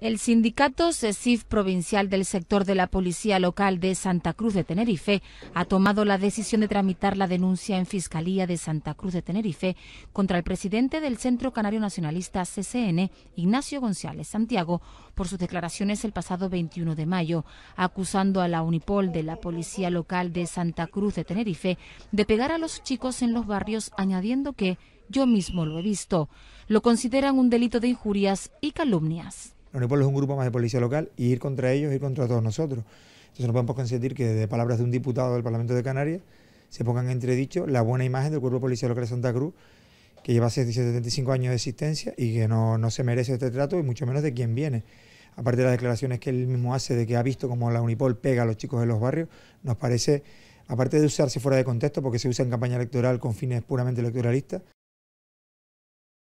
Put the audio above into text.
El sindicato CECIF provincial del sector de la Policía Local de Santa Cruz de Tenerife ha tomado la decisión de tramitar la denuncia en Fiscalía de Santa Cruz de Tenerife contra el presidente del Centro Canario Nacionalista CCN, Ignacio González Santiago, por sus declaraciones el pasado 21 de mayo, acusando a la Unipol de la Policía Local de Santa Cruz de Tenerife de pegar a los chicos en los barrios, añadiendo que yo mismo lo he visto. Lo consideran un delito de injurias y calumnias. Unipol es un grupo más de policía local y ir contra ellos, ir contra todos nosotros. Entonces no podemos consentir que de palabras de un diputado del Parlamento de Canarias se pongan en entredicho la buena imagen del cuerpo policial local de Santa Cruz, que lleva 75 años de existencia y que no, se merece este trato y mucho menos de quien viene. Aparte de las declaraciones que él mismo hace de que ha visto cómo la Unipol pega a los chicos de los barrios, nos parece, aparte de usarse fuera de contexto, porque se usa en campaña electoral con fines puramente electoralistas,